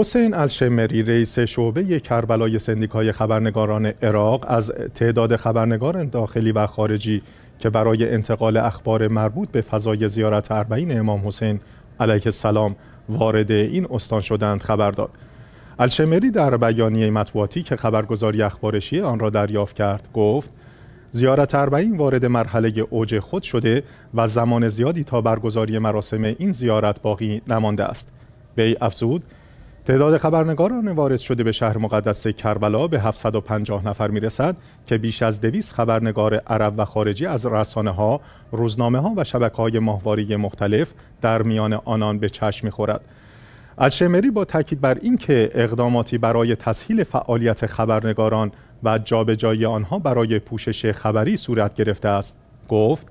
حسین الشمری رئیس شعبه کربلای سندیکای خبرنگاران عراق از تعداد خبرنگاران داخلی و خارجی که برای انتقال اخبار مربوط به فضای زیارت اربعین امام حسین علیه السلام وارد این استان شدند خبر داد الشمری در بیانیه مطبوعاتی که خبرگزاری اخبارشی آن را دریافت کرد گفت زیارت اربعین وارد مرحله اوج خود شده و زمان زیادی تا برگزاری مراسم این زیارت باقی نمانده است به افزود تعداد خبرنگاران وارد شده به شهر مقدس کربلا به 750 نفر میرسد که بیش از 200 خبرنگار عرب و خارجی از رسانه ها، روزنامه ها و شبکه های ماهواری مختلف در میان آنان به چشم میخورد. الشمری با تاکید بر اینکه اقداماتی برای تسهیل فعالیت خبرنگاران و جابجایی آنها برای پوشش خبری صورت گرفته است، گفت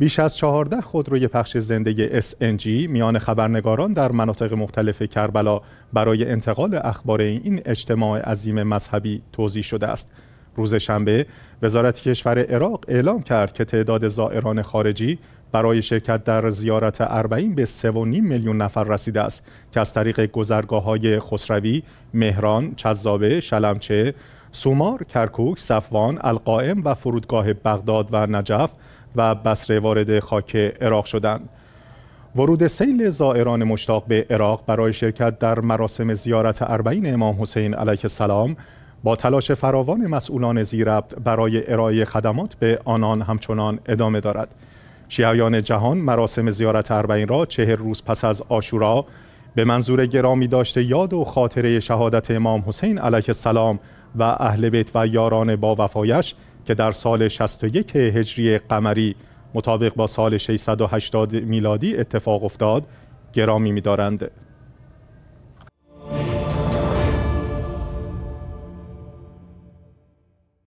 بیش از خود خودروی پخش زنده SNG میان خبرنگاران در مناطق مختلف کربلا برای انتقال اخبار این اجتماع عظیم مذهبی توضیح شده است. روز شنبه وزارت کشور عراق اعلام کرد که تعداد زائران خارجی برای شرکت در زیارت اربعین به 3.5 میلیون نفر رسیده است که از طریق گذرگاه های خسروی، مهران، چذابه، شلمچه، سومار، کرکوک، صفوان، القائم و فرودگاه بغداد و نجف و بصره وارد خاک عراق شدند. ورود سیل زائران مشتاق به عراق برای شرکت در مراسم زیارت اربعین امام حسین علیه السلام با تلاش فراوان مسئولان زیربط برای ارائه خدمات به آنان همچنان ادامه دارد. شیعیان جهان مراسم زیارت اربعین را چهر روز پس از آشورا به منظور گرامی داشته یاد و خاطره شهادت امام حسین علیه السلام و اهل بیت و یاران با وفایش که در سال 61 هجری قمری مطابق با سال 680 میلادی اتفاق افتاد گرامی می‌دارند.